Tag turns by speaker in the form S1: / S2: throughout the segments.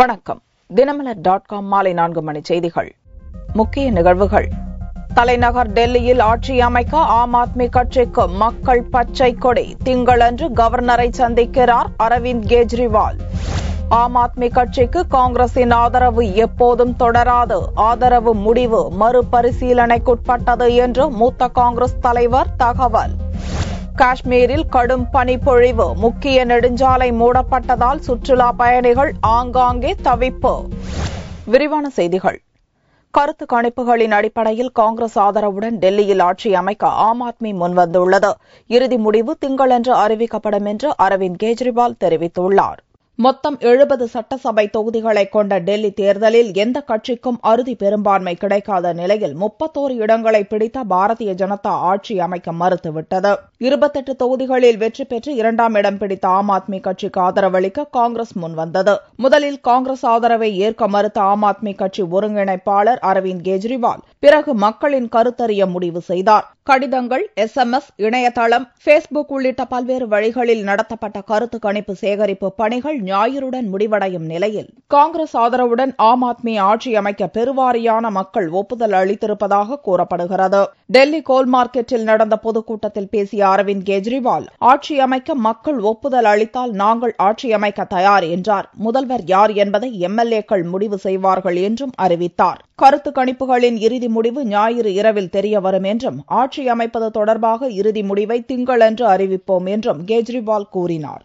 S1: வணக்கம் Dinamalar dot com மாலை நான்கு மணி செய்திகள் முக்கிய நிகழ்வுகள் தலைநகர் டெல்லியில் ஆட்சி அமைக்க ஆம் ஆத்மி கட்சிக்கு மக்கள் பச்சை கொடை திங்களன்று கவர்னரை சந்திக்கிறார் அரவிந்த் கெஜ்ரிவால் ஆம் ஆத்மி கட்சிக்கு காங்கிரசின் ஆதரவு எப்போதும் தொடராது ஆதரவு முடிவு மறுபரிசீலனைக்குட்பட்டது என்று மூத்த காங்கிரஸ் தலைவர் தகவல் காஷ்மீரில் கடும் பனிப்பொழிவு முக்கிய நெடுஞ்சாலை மூடப்பட்டதால் சுற்றுலா பயணிகள் ஆங்காங்கே தவிப்பு விரிவான செய்திகள் கருத்து கணிப்புகளின் அடிப்படையில் காங்கிரஸ் ஆதரவுடன் டெல்லியில் ஆட்சி அமைக்க ஆம் ஆத்மி முன்வந்துள்ளது இறுதி முடிவு திங்களன்று அறிவிக்கப்படும் என்று அரவிந்த் கெஜ்ரிவால் தெரிவித்துள்ளார் மொத்தம் எழுபது சட்டசபை தொகுதிகளை கொண்ட டெல்லி தேர்தலில் எந்த கட்சிக்கும் அறுதி பெரும்பான்மை கிடைக்காத நிலையில் முப்பத்தோரு இடங்களை பிடித்த பாரதிய ஜனதா ஆட்சி அமைக்க மறுத்துவிட்டது இருபத்தெட்டு தொகுதிகளில் வெற்றி பெற்று இரண்டாம் இடம் பிடித்த ஆம் ஆத்மி கட்சிக்கு ஆதரவளிக்க காங்கிரஸ் முன்வந்தது முதலில் காங்கிரஸ் ஆதரவை ஏற்க மறுத்த ஆம் ஆத்மி கட்சி ஒருங்கிணைப்பாளர் அரவிந்த் கெஜ்ரிவால் பிறகு மக்களின் கருத்தறிய முடிவு செய்தார் கடிதங்கள் எஸ் எம் எஸ் இணையதளம் பேஸ்புக் உள்ளிட்ட பல்வேறு வழிகளில் நடத்தப்பட்ட கருத்து கணிப்பு சேகரிப்பு பணிகள் ஞாயிறுடன் முடிவடையும் நிலையில் காங்கிரஸ் ஆதரவுடன் ஆம் ஆத்மி ஆட்சி அமைக்க பெருவாரியான மக்கள் ஒப்புதல் அளித்திருப்பதாக கூறப்படுகிறது டெல்லி கோல் மார்க்கெட்டில் நடந்த பொதுக்கூட்டத்தில் பேசிய அரவிந்த் கெஜ்ரிவால் ஆட்சி அமைக்க மக்கள் ஒப்புதல் அளித்தால் நாங்கள் ஆட்சி அமைக்க தயார் என்றார் முதல்வர் யார் என்பதை எம்எல்ஏக்கள் முடிவு செய்வார்கள் என்றும் அறிவித்தார் கருத்து கணிப்புகளின் இறுதி முடிவு ஞாயிறு இரவில் தெரிய வரும் என்றும் ஆட்சி அமைப்பது தொடர்பாக இறுதி முடிவை திங்களன்று அறிவிப்போம் என்றும் கெஜ்ரிவால் கூறினார்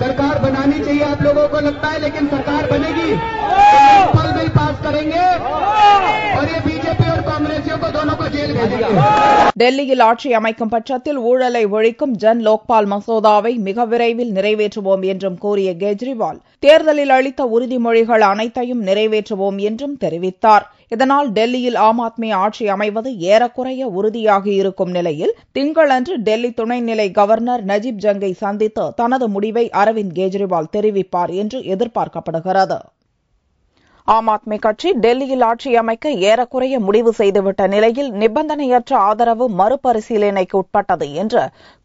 S1: सरकार बनानी चाहिए आप
S2: लोगों को लगता है लेकिन सरकार बनेगी फल बिल पास करेंगे और ये बीजेपी और कांग्रेसियों को दोनों को जेल भेजेगा
S1: டெல்லியில் ஆட்சி அமைக்கும் பட்சத்தில் ஊழலை ஒழிக்கும் ஜன் லோக்பால் மசோதாவை மிக விரைவில் நிறைவேற்றுவோம் என்றும் கூறிய கெஜ்ரிவால் தேர்தலில் அளித்த உறுதிமொழிகள் அனைத்தையும் நிறைவேற்றுவோம் என்றும் தெரிவித்தாா் இதனால் டெல்லியில் ஆம் ஆத்மி ஆட்சி அமைவது ஏறக்குறைய உறுதியாகி இருக்கும் நிலையில் திங்களன்று டெல்லி துணைநிலை கவர்னர் நஜீப் ஜங்கை சந்தித்து தனது முடிவை அரவிந்த் கெஜ்ரிவால் தெரிவிப்பார் என்று எதிர்பார்க்கப்படுகிறது ஆம் ஆத்மி கட்சி டெல்லியில் ஆட்சி அமைக்க ஏறக்குறைய முடிவு செய்துவிட்ட நிலையில் நிபந்தனையற்ற ஆதரவு மறுபரிசீலனைக்கு உட்பட்டது என்று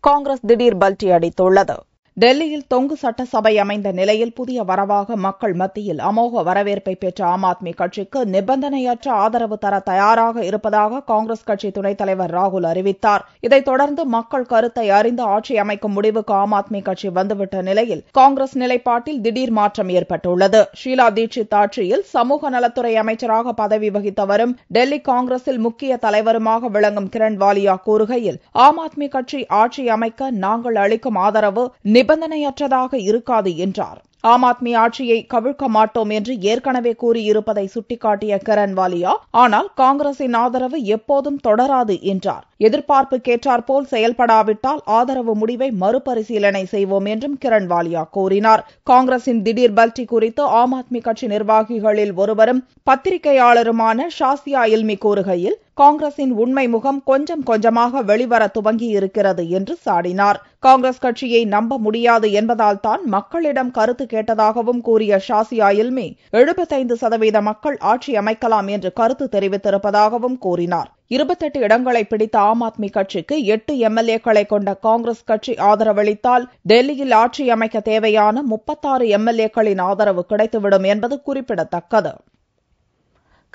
S1: காங்கிரஸ் திடீர் பல்டி அடித்துள்ளது டெல்லியில் தொங்கு சட்டசபை அமைந்த நிலையில் புதிய வரவாக மக்கள் மத்தியில் அமோக வரவேற்பை பெற்ற ஆம் ஆத்மி கட்சிக்கு நிபந்தனையற்ற ஆதரவு தர தயாராக இருப்பதாக காங்கிரஸ் கட்சி துணைத் தலைவர் ராகுல் அறிவித்தார் இதைத் தொடர்ந்து மக்கள் கருத்தை அறிந்து ஆட்சி அமைக்கும் முடிவுக்கு ஆம் ஆத்மி கட்சி வந்துவிட்ட நிலையில் காங்கிரஸ் நிலைப்பாட்டில் திடீர் மாற்றம் ஏற்பட்டுள்ளது ஷீலா தீட்சித் ஆட்சியில் சமூக நலத்துறை அமைச்சராக பதவி வகித்தவரும் டெல்லி காங்கிரஸில் முக்கிய தலைவருமாக விளங்கும் கிரண் வாலியா கூறுகையில் ஆம் ஆத்மி கட்சி ஆட்சி அமைக்க நாங்கள் அளிக்கும் ஆதரவு நிபந்தனையற்றதாக இருக்காது என்றார் ஆம் ஆத்மி ஆட்சியை கவிழ்க்க மாட்டோம் என்று ஏற்கனவே கூறியிருப்பதை சுட்டிக்காட்டிய வாலியா ஆனால் காங்கிரசின் ஆதரவு எப்போதும் தொடராது என்றார் எதிர்பார்ப்பு எதிர்பார்ப்புக்கேற்றாற்போல் செயல்படாவிட்டால் ஆதரவு முடிவை மறுபரிசீலனை செய்வோம் என்றும் கிரண் வாலியா கூறினார் காங்கிரசின் திடீர் பல்டி குறித்து ஆம் ஆத்மி கட்சி நிர்வாகிகளில் ஒருவரும் பத்திரிகையாளருமான ஷாசியா இல்மி கூறுகையில் காங்கிரசின் உண்மை முகம் கொஞ்சம் கொஞ்சமாக வெளிவர துவங்கியிருக்கிறது என்று சாடினார் காங்கிரஸ் கட்சியை நம்ப முடியாது என்பதால் தான் மக்களிடம் கருத்து கேட்டதாகவும் கூறிய ஷாசியா இல்மி எழுபத்தைந்து சதவீத மக்கள் ஆட்சி அமைக்கலாம் என்று கருத்து தெரிவித்திருப்பதாகவும் கூறினார் இருபத்தெட்டு இடங்களை பிடித்த ஆம் ஆத்மி கட்சிக்கு எட்டு எம்எல்ஏக்களை கொண்ட காங்கிரஸ் கட்சி ஆதரவளித்தால் டெல்லியில் ஆட்சி அமைக்க தேவையான முப்பத்தாறு எம்எல்ஏக்களின் ஆதரவு கிடைத்துவிடும் என்பது குறிப்பிடத்தக்கது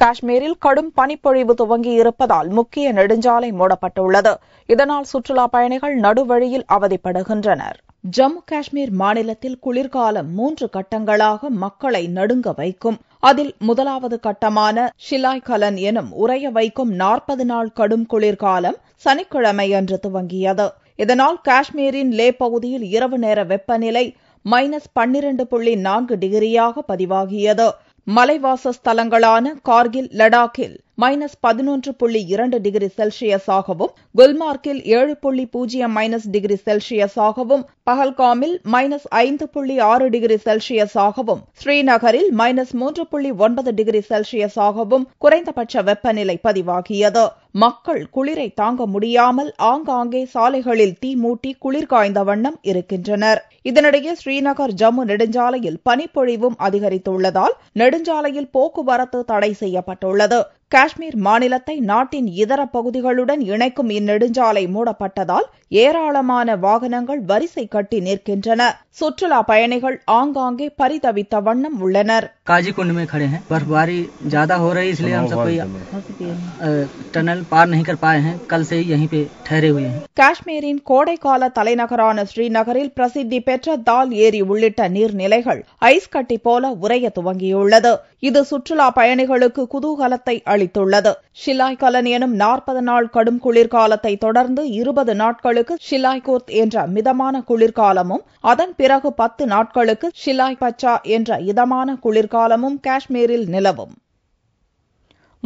S1: காஷ்மீரில் கடும் பனிப்பொழிவு துவங்கியிருப்பதால் முக்கிய நெடுஞ்சாலை மூடப்பட்டுள்ளது இதனால் சுற்றுலாப் பயணிகள் நடுவழியில் அவதிப்படுகின்றனா் ஜம்மு காஷ்மீர் மாநிலத்தில் குளிர்காலம் மூன்று கட்டங்களாக மக்களை நடுங்க வைக்கும் அதில் முதலாவது கட்டமான ஷிலாய் கலன் எனும் உறைய வைக்கும் நாற்பது நாள் கடும் குளிர்காலம் சனிக்கிழமையன்று துவங்கியது இதனால் காஷ்மீரின் லே பகுதியில் இரவு நேர வெப்பநிலை மைனஸ் பன்னிரண்டு புள்ளி நான்கு டிகிரியாக பதிவாகியது மலைவாச ஸ்தலங்களான கார்கில் லடாக்கில் மைனஸ் பதினொன்று புள்ளி இரண்டு டிகிரி செல்சியஸாகவும் குல்மார்க்கில் ஏழு புள்ளி பூஜ்ஜியம் மைனஸ் டிகிரி செல்சியஸாகவும் பகல்காமில் மைனஸ் ஐந்து புள்ளி ஆறு டிகிரி செல்சியஸாகவும் ஸ்ரீநகரில் மைனஸ் மூன்று புள்ளி ஒன்பது டிகிரி செல்சியஸாகவும் குறைந்தபட்ச வெப்பநிலை பதிவாகியது மக்கள் குளிரை தாங்க முடியாமல் ஆங்காங்கே சாலைகளில் தீ மூட்டி குளிர் காய்ந்த வண்ணம் இருக்கின்றனர் இதனிடையே ஸ்ரீநகர் ஜம்மு நெடுஞ்சாலையில் பனிப்பொழிவும் அதிகரித்துள்ளதால் நெடுஞ்சாலையில் போக்குவரத்து தடை செய்யப்பட்டுள்ளது காஷ்மீர் மாநிலத்தை நாட்டின் இதர பகுதிகளுடன் இணைக்கும் இந்நெடுஞ்சாலை மூடப்பட்டதால் ஏராளமான வாகனங்கள் வரிசை கட்டி நிற்கின்றன சுற்றுலா பயணிகள் ஆங்காங்கே பரிதவித்த வண்ணம் உள்ளனர் காஜி कुंड में பர்ஃபாரி ஜாதா बर्फबारी ज्यादा हो रही है इसलिए हम सब कोई टनल पार नहीं कर ठहरे हुए हैं காஷ்மீரின் கோடைக்கால தலைநகரான ஸ்ரீநகரில் பிரசித்தி பெற்ற தால் ஏரி உள்ளிட்ட நீர்நிலைகள் ஐஸ் கட்டி போல உறைய துவங்கியுள்ளது இது சுற்றுலா பயணிகளுக்கு குதூகலத்தை அளித்துள்ளது ஷிலாய் கலன் எனும் நாற்பது நாள் கடும் குளிர்காலத்தை தொடர்ந்து இருபது நாட்களுக்கு நாட்களுக்கு ஷிலாய் கோர்த் என்ற மிதமான குளிர்காலமும் அதன் பிறகு பத்து நாட்களுக்கு ஷிலாய் பச்சா என்ற இதமான குளிர்காலமும் காஷ்மீரில் நிலவும்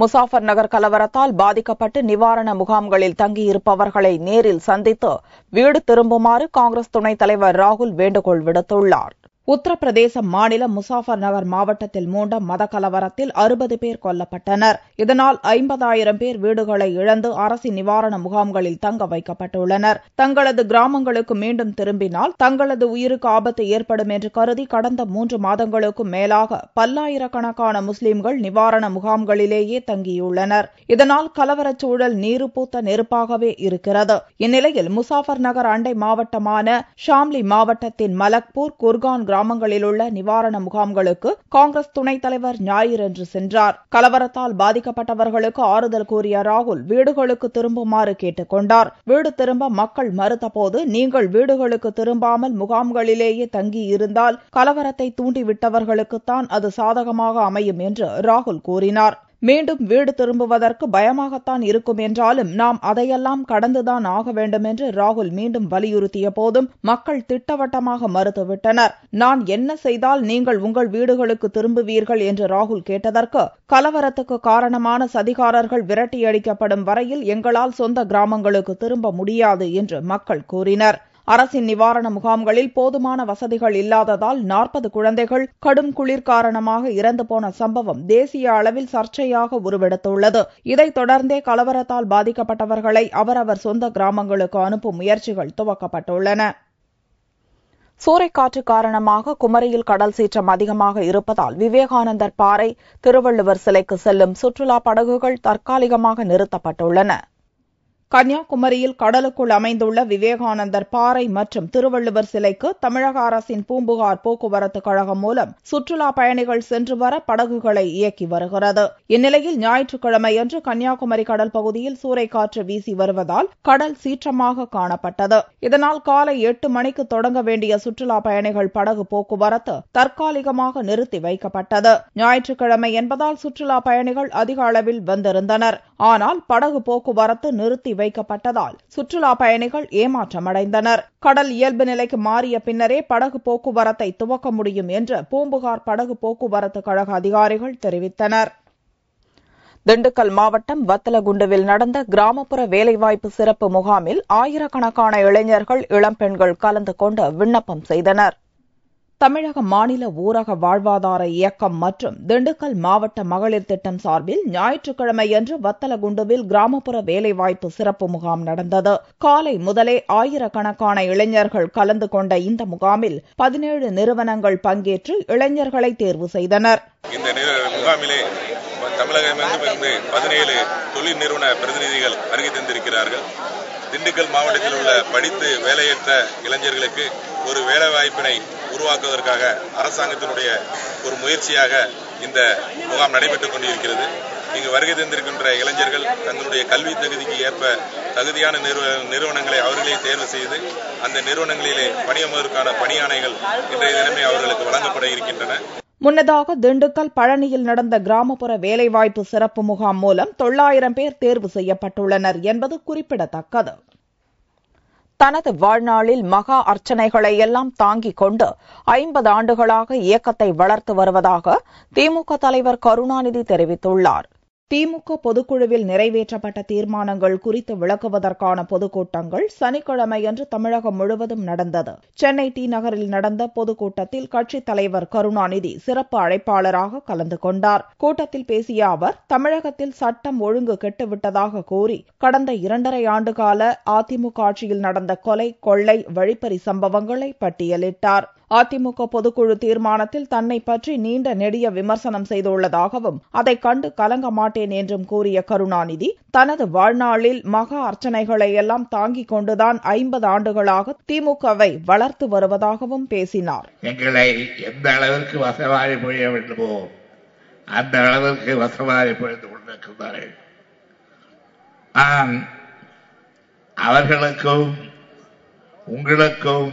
S1: முசாஃபர் நகர் கலவரத்தால் பாதிக்கப்பட்டு நிவாரண முகாம்களில் தங்கியிருப்பவர்களை நேரில் சந்தித்து வீடு திரும்புமாறு காங்கிரஸ் துணைத் தலைவர் ராகுல் வேண்டுகோள் விடுத்துள்ளாா் உத்தரப்பிரதேச மாநிலம் நகர் மாவட்டத்தில் மூண்ட மதக்கலவரத்தில் அறுபது பேர் கொல்லப்பட்டனர் இதனால் ஐம்பதாயிரம் பேர் வீடுகளை இழந்து அரசின் நிவாரண முகாம்களில் தங்க வைக்கப்பட்டுள்ளனர் தங்களது கிராமங்களுக்கு மீண்டும் திரும்பினால் தங்களது உயிருக்கு ஆபத்து ஏற்படும் என்று கருதி கடந்த மூன்று மாதங்களுக்கும் மேலாக பல்லாயிரக்கணக்கான முஸ்லிம்கள் நிவாரண முகாம்களிலேயே தங்கியுள்ளனர் இதனால் கலவரச் சூழல் நீருப்பூத்த நெருப்பாகவே இருக்கிறது இந்நிலையில் முசாஃபர் நகர் அண்டை மாவட்டமான ஷாம்லி மாவட்டத்தின் மலக்பூர் குர்கான் கிராமங்களில் உள்ள நிவாரண முகாம்களுக்கு காங்கிரஸ் துணைத் தலைவர் ஞாயிறன்று சென்றார் கலவரத்தால் பாதிக்கப்பட்டவர்களுக்கு ஆறுதல் கூறிய ராகுல் வீடுகளுக்கு திரும்புமாறு கேட்டுக் கொண்டார் வீடு திரும்ப மக்கள் மறுத்தபோது நீங்கள் வீடுகளுக்கு திரும்பாமல் முகாம்களிலேயே தங்கியிருந்தால் கலவரத்தை தூண்டிவிட்டவர்களுக்குத்தான் அது சாதகமாக அமையும் என்று ராகுல் கூறினார் மீண்டும் வீடு திரும்புவதற்கு பயமாகத்தான் இருக்கும் என்றாலும் நாம் அதையெல்லாம் கடந்துதான் ஆக வேண்டும் என்று ராகுல் மீண்டும் வலியுறுத்திய போதும் மக்கள் திட்டவட்டமாக மறுத்துவிட்டனர் நான் என்ன செய்தால் நீங்கள் உங்கள் வீடுகளுக்கு திரும்புவீர்கள் என்று ராகுல் கேட்டதற்கு கலவரத்துக்கு காரணமான சதிகாரர்கள் விரட்டியடிக்கப்படும் வரையில் எங்களால் சொந்த கிராமங்களுக்கு திரும்ப முடியாது என்று மக்கள் கூறினர் அரசின் நிவாரண முகாம்களில் போதுமான வசதிகள் இல்லாததால் நாற்பது குழந்தைகள் கடும் குளிர் காரணமாக இறந்து போன சம்பவம் தேசிய அளவில் சர்ச்சையாக உருவெடுத்துள்ளது இதைத் தொடர்ந்தே கலவரத்தால் பாதிக்கப்பட்டவர்களை அவரவர் சொந்த கிராமங்களுக்கு அனுப்பும் முயற்சிகள் துவக்கப்பட்டுள்ளன சூறைக்காற்று காரணமாக குமரியில் கடல் சீற்றம் அதிகமாக இருப்பதால் விவேகானந்தர் பாறை திருவள்ளுவர் சிலைக்கு செல்லும் சுற்றுலா படகுகள் தற்காலிகமாக நிறுத்தப்பட்டுள்ளன கன்னியாகுமரியில் கடலுக்குள் அமைந்துள்ள விவேகானந்தர் பாறை மற்றும் திருவள்ளுவர் சிலைக்கு தமிழக அரசின் பூம்புகார் போக்குவரத்து கழகம் மூலம் சுற்றுலா பயணிகள் சென்று வர படகுகளை இயக்கி வருகிறது இந்நிலையில் ஞாயிற்றுக்கிழமையன்று கன்னியாகுமரி கடல் பகுதியில் சூறைக்காற்று வீசி வருவதால் கடல் சீற்றமாக காணப்பட்டது இதனால் காலை எட்டு மணிக்கு தொடங்க வேண்டிய சுற்றுலா பயணிகள் படகு போக்குவரத்து தற்காலிகமாக நிறுத்தி வைக்கப்பட்டது ஞாயிற்றுக்கிழமை என்பதால் சுற்றுலா பயணிகள் அதிக அளவில் வந்திருந்தனர் ஆனால் படகு போக்குவரத்து நிறுத்தி வைக்கப்பட்டதால் சுற்றுலா பயணிகள் ஏமாற்றமடைந்தனர் கடல் இயல்பு நிலைக்கு மாறிய பின்னரே படகு போக்குவரத்தை துவக்க முடியும் என்று பூம்புகார் படகு போக்குவரத்து கழக அதிகாரிகள் தெரிவித்தனர் திண்டுக்கல் மாவட்டம் வத்தலகுண்டுவில் நடந்த கிராமப்புற வேலைவாய்ப்பு சிறப்பு முகாமில் ஆயிரக்கணக்கான இளைஞர்கள் இளம்பெண்கள் கலந்து கொண்டு விண்ணப்பம் செய்தனர் தமிழக மாநில ஊரக வாழ்வாதார இயக்கம் மற்றும் திண்டுக்கல் மாவட்ட மகளிர் திட்டம் சார்பில் ஞாயிற்றுக்கிழமையன்று வத்தலகுண்டுவில் கிராமப்புற வேலைவாய்ப்பு சிறப்பு முகாம் நடந்தது காலை முதலே ஆயிரக்கணக்கான இளைஞர்கள் கலந்து கொண்ட இந்த முகாமில் பதினேழு நிறுவனங்கள் பங்கேற்று இளைஞர்களை தேர்வு செய்தனர்
S2: இந்த முகாமிலே தமிழகமிருந்து பதினேழு தொழில் நிறுவன பிரதிநிதிகள் தந்திருக்கிறார்கள் திண்டுக்கல் மாவட்டத்தில் உள்ள படித்து வேலையற்ற இளைஞர்களுக்கு ஒரு வாய்ப்பினை உருவாக்குவதற்காக அரசாங்கத்தினுடைய ஒரு முயற்சியாக இந்த முகாம் நடைபெற்றுக் கொண்டிருக்கிறது இங்கு வருகை தந்திருக்கின்ற இளைஞர்கள் தங்களுடைய கல்வி தகுதிக்கு ஏற்ப தகுதியான நிறுவனங்களை அவர்களே தேர்வு செய்து அந்த நிறுவனங்களிலே பணியமர்வதற்கான பணியாணைகள் இன்றைய தினமே அவர்களுக்கு வழங்கப்பட இருக்கின்றன
S1: முன்னதாக திண்டுக்கல் பழனியில் நடந்த கிராமப்புற வேலைவாய்ப்பு சிறப்பு முகாம் மூலம் தொள்ளாயிரம் பேர் தேர்வு செய்யப்பட்டுள்ளனர் என்பது குறிப்பிடத்தக்கது தனது வாழ்நாளில் மகா அர்ச்சனைகளை எல்லாம் தாங்கிக் கொண்டு ஐம்பது ஆண்டுகளாக இயக்கத்தை வளர்த்து வருவதாக திமுக தலைவர் கருணாநிதி தெரிவித்துள்ளார் திமுக பொதுக்குழுவில் நிறைவேற்றப்பட்ட தீர்மானங்கள் குறித்து விளக்குவதற்கான பொதுக்கூட்டங்கள் சனிக்கிழமையன்று தமிழகம் முழுவதும் நடந்தது சென்னை டி நகரில் நடந்த பொதுக்கூட்டத்தில் கட்சித் தலைவர் கருணாநிதி சிறப்பு அழைப்பாளராக கலந்து கொண்டார் கூட்டத்தில் பேசிய அவர் தமிழகத்தில் சட்டம் ஒழுங்கு கெட்டுவிட்டதாக கூறி கடந்த இரண்டரை ஆண்டுகால அதிமுக ஆட்சியில் நடந்த கொலை கொள்ளை வழிப்பறி சம்பவங்களை பட்டியலிட்டார் அதிமுக பொதுக்குழு தீர்மானத்தில் தன்னை பற்றி நீண்ட நெடிய விமர்சனம் செய்துள்ளதாகவும் அதை கண்டு கலங்க மாட்டேன் என்றும் கூறிய கருணாநிதி தனது வாழ்நாளில் மகா அர்ச்சனைகளை எல்லாம் தாங்கிக் கொண்டுதான் ஐம்பது ஆண்டுகளாக திமுகவை வளர்த்து வருவதாகவும் பேசினார்
S2: எங்களை எந்த அளவிற்கு வசவாரி புரிய வேண்டுமோ அந்த அளவிற்கு கொண்டிருக்கிறார்கள் அவர்களுக்கும் உங்களுக்கும்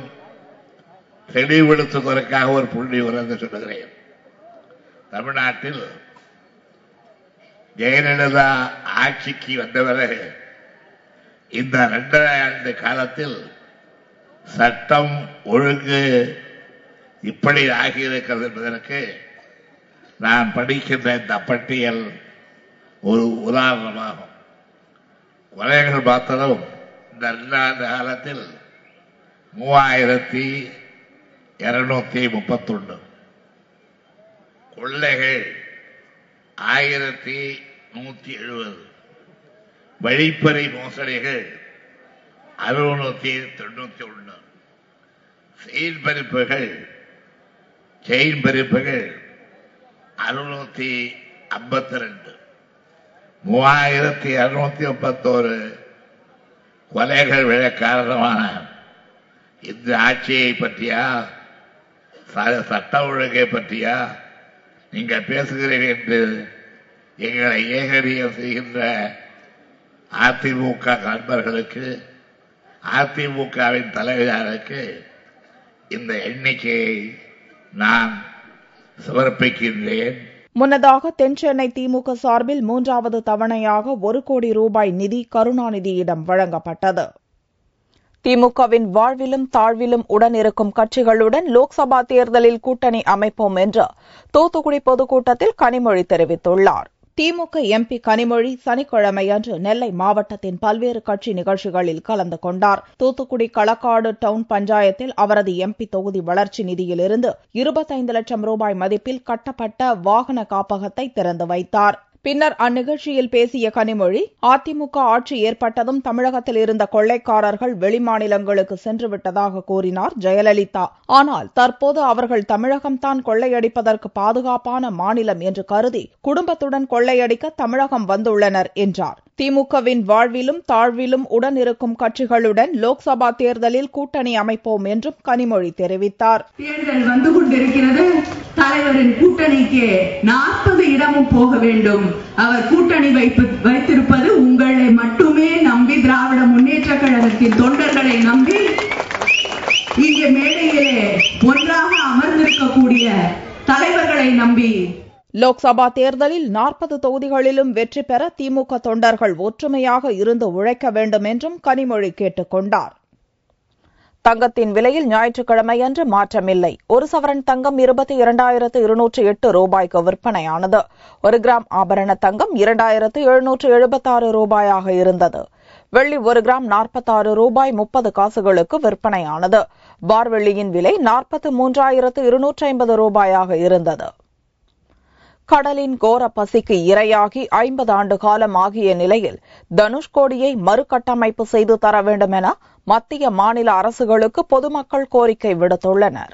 S2: தெளிவெடுத்துவதற்காக ஒரு புள்ளி உறந்து சொல்லுகிறேன் தமிழ்நாட்டில் ஜெயலலிதா ஆட்சிக்கு வந்தவரை இந்த இரண்டரை ஆண்டு காலத்தில் சட்டம் ஒழுங்கு இப்படி ஆகியிருக்கிறது என்பதற்கு நான் படிக்கின்ற இந்த பட்டியல் ஒரு உதாரணமாகும் கொலைகள் பார்த்ததும் இந்த இரண்டாண்டு காலத்தில் மூவாயிரத்தி இருநூத்தி முப்பத்தொன்று கொள்ளைகள் ஆயிரத்தி நூத்தி எழுபது வழிப்பறை மோசடிகள் அறுநூத்தி தொண்ணூத்தி ஒன்று செயின் பறிப்புகள் செயின் பறிப்புகள் அறுநூத்தி ஐம்பத்தி ரெண்டு மூவாயிரத்தி இருநூத்தி முப்பத்தோரு கொலைகள் விழ காரணமான இந்த ஆட்சியை பற்றியா சட்ட ஒழுங்கை பற்றியா நீங்க பேசுகிறீர்கள் என்று எங்களை ஏகரியம் செய்கின்ற அதிமுக நண்பர்களுக்கு அதிமுகவின் தலைவராருக்கு இந்த எண்ணிக்கையை நான் சமர்ப்பிக்கின்றேன்
S1: முன்னதாக தென்சென்னை திமுக சார்பில் மூன்றாவது தவணையாக ஒரு கோடி ரூபாய் நிதி கருணாநிதியிடம் வழங்கப்பட்டது திமுகவின் வாழ்விலும் தாழ்விலும் உடன் இருக்கும் கட்சிகளுடன் லோக்சபா தேர்தலில் கூட்டணி அமைப்போம் என்று தூத்துக்குடி பொதுக்கூட்டத்தில் கனிமொழி தெரிவித்துள்ளார் திமுக எம்பி கனிமொழி சனிக்கிழமையன்று நெல்லை மாவட்டத்தின் பல்வேறு கட்சி நிகழ்ச்சிகளில் கலந்து கொண்டார் தூத்துக்குடி களக்காடு டவுன் பஞ்சாயத்தில் அவரது எம்பி தொகுதி வளர்ச்சி நிதியிலிருந்து இருபத்தைந்து லட்சம் ரூபாய் மதிப்பில் கட்டப்பட்ட வாகன காப்பகத்தை திறந்து வைத்தாா் பின்னர் அந்நிகழ்ச்சியில் பேசிய கனிமொழி அதிமுக ஆட்சி ஏற்பட்டதும் தமிழகத்தில் இருந்த கொள்ளைக்காரர்கள் வெளிமாநிலங்களுக்கு சென்று விட்டதாக கூறினார் ஜெயலலிதா ஆனால் தற்போது அவர்கள் தமிழகம்தான் கொள்ளையடிப்பதற்கு பாதுகாப்பான மாநிலம் என்று கருதி குடும்பத்துடன் கொள்ளையடிக்க தமிழகம் வந்துள்ளனர் என்றார் திமுகவின் வாழ்விலும் தாழ்விலும் உடன் இருக்கும் கட்சிகளுடன் லோக்சபா தேர்தலில் கூட்டணி அமைப்போம் என்றும் கனிமொழி தெரிவித்தார் தேர்தல் வந்து கொண்டிருக்கிறது தலைவரின் கூட்டணிக்கு நாற்பது இடமும் போக வேண்டும் அவர் கூட்டணி வைப்பு வைத்திருப்பது உங்களை மட்டுமே நம்பி திராவிட முன்னேற்ற கழகத்தின் தொண்டர்களை நம்பி இங்கே மேடையிலே ஒன்றாக அமர்ந்திருக்கக்கூடிய தலைவர்களை நம்பி லோக்சபா தேர்தலில் நாற்பது தொகுதிகளிலும் வெற்றி பெற திமுக தொண்டர்கள் ஒற்றுமையாக இருந்து உழைக்க வேண்டும் என்றும் கனிமொழி கேட்டுக் கொண்டார் தங்கத்தின் விலையில் ஞாயிற்றுக்கிழமையன்று மாற்றமில்லை ஒரு சவரன் தங்கம் இருபத்தி இரண்டாயிரத்து இருநூற்று எட்டு ரூபாய்க்கு விற்பனையானது ஒரு கிராம் ஆபரண தங்கம் இரண்டாயிரத்து எழுநூற்று எழுபத்தாறு ரூபாயாக இருந்தது வெள்ளி ஒரு கிராம் நாற்பத்தாறு ரூபாய் முப்பது காசுகளுக்கு விற்பனையானது பார்வெள்ளியின் விலை நாற்பத்து மூன்றாயிரத்து இருநூற்று ஐம்பது ரூபாயாக இருந்தது கடலின் கோர பசிக்கு இரையாகி ஐம்பது ஆண்டு காலம் ஆகிய நிலையில் தனுஷ்கோடியை மறுகட்டமைப்பு செய்து தர வேண்டும் என மத்திய மாநில அரசுகளுக்கு பொதுமக்கள் கோரிக்கை விடுத்துள்ளனர்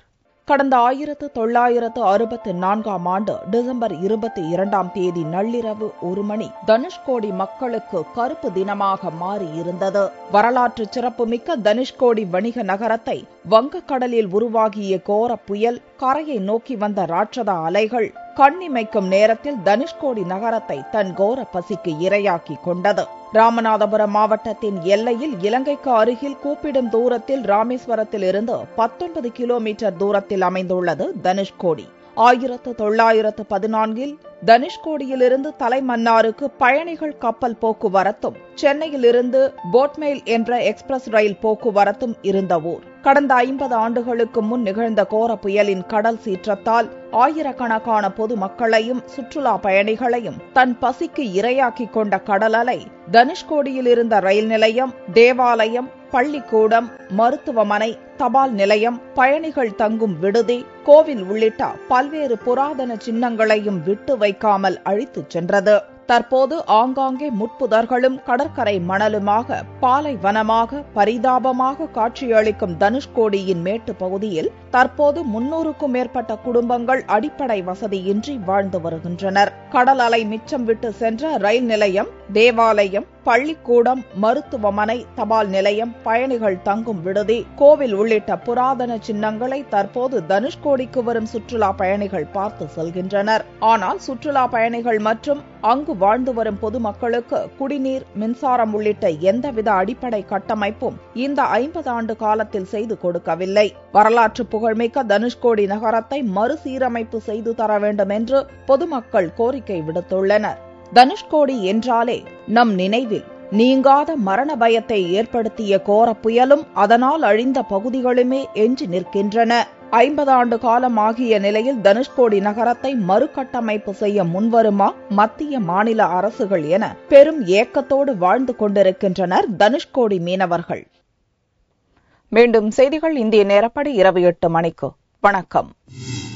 S1: கடந்த ஆயிரத்து தொள்ளாயிரத்து அறுபத்தி நான்காம் ஆண்டு டிசம்பர் இருபத்தி இரண்டாம் தேதி நள்ளிரவு ஒரு மணி தனுஷ்கோடி மக்களுக்கு கருப்பு தினமாக மாறியிருந்தது வரலாற்று சிறப்புமிக்க தனுஷ்கோடி வணிக நகரத்தை வங்கக்கடலில் உருவாகிய கோர புயல் கரையை நோக்கி வந்த ராட்சத அலைகள் கண்ணிமைக்கும் நேரத்தில் தனுஷ்கோடி நகரத்தை தன் கோர பசிக்கு இரையாக்கி கொண்டது ராமநாதபுரம் மாவட்டத்தின் எல்லையில் இலங்கைக்கு அருகில் கூப்பிடும் தூரத்தில் ராமேஸ்வரத்தில் இருந்து பத்தொன்பது கிலோமீட்டர் தூரத்தில் அமைந்துள்ளது தனுஷ்கோடி ஆயிரத்து தொள்ளாயிரத்து பதினான்கில் தனுஷ்கோடியிலிருந்து தலைமன்னாருக்கு பயணிகள் கப்பல் போக்குவரத்தும் சென்னையிலிருந்து போட்மெயில் என்ற எக்ஸ்பிரஸ் ரயில் போக்குவரத்தும் இருந்த ஊர் கடந்த ஐம்பது ஆண்டுகளுக்கு முன் நிகழ்ந்த கோர புயலின் கடல் சீற்றத்தால் ஆயிரக்கணக்கான பொதுமக்களையும் சுற்றுலா பயணிகளையும் தன் பசிக்கு இரையாக்கிக் கொண்ட கடல் அலை தனுஷ்கோடியில் இருந்த ரயில் நிலையம் தேவாலயம் பள்ளிக்கூடம் மருத்துவமனை தபால் நிலையம் பயணிகள் தங்கும் விடுதி கோவில் உள்ளிட்ட பல்வேறு புராதன சின்னங்களையும் விட்டு வைக்காமல் அழித்துச் சென்றது தற்போது ஆங்காங்கே முட்புதர்களும் கடற்கரை மணலுமாக பாலைவனமாக பரிதாபமாக காட்சியளிக்கும் தனுஷ்கோடியின் மேட்டு பகுதியில் தற்போது முன்னூறுக்கும் மேற்பட்ட குடும்பங்கள் அடிப்படை வசதியின்றி வாழ்ந்து வருகின்றனர் கடல் அலை மிச்சம் விட்டு சென்ற ரயில் நிலையம் தேவாலயம் பள்ளிக்கூடம் மருத்துவமனை தபால் நிலையம் பயணிகள் தங்கும் விடுதி கோவில் உள்ளிட்ட புராதன சின்னங்களை தற்போது தனுஷ்கோடிக்கு வரும் சுற்றுலா பயணிகள் பார்த்து செல்கின்றனர் ஆனால் சுற்றுலா பயணிகள் மற்றும் அங்கு வாழ்ந்து வரும் பொதுமக்களுக்கு குடிநீர் மின்சாரம் உள்ளிட்ட எந்தவித அடிப்படை கட்டமைப்பும் இந்த ஐம்பது ஆண்டு காலத்தில் செய்து கொடுக்கவில்லை வரலாற்று புகழ்மிக்க தனுஷ்கோடி நகரத்தை மறுசீரமைப்பு செய்து தர வேண்டும் என்று பொதுமக்கள் கோரிக்கை விடுத்துள்ளனர் தனுஷ்கோடி என்றாலே நம் நினைவில் நீங்காத மரண பயத்தை ஏற்படுத்திய புயலும் அதனால் அழிந்த பகுதிகளுமே எஞ்சி நிற்கின்றன ஐம்பது ஆண்டு காலம் ஆகிய நிலையில் தனுஷ்கோடி நகரத்தை மறுகட்டமைப்பு செய்ய முன்வருமா மத்திய மாநில அரசுகள் என பெரும் ஏக்கத்தோடு வாழ்ந்து கொண்டிருக்கின்றனர் தனுஷ்கோடி மீனவர்கள் மீண்டும் செய்திகள் இந்திய நேரப்படி இரவு எட்டு மணிக்கு வணக்கம்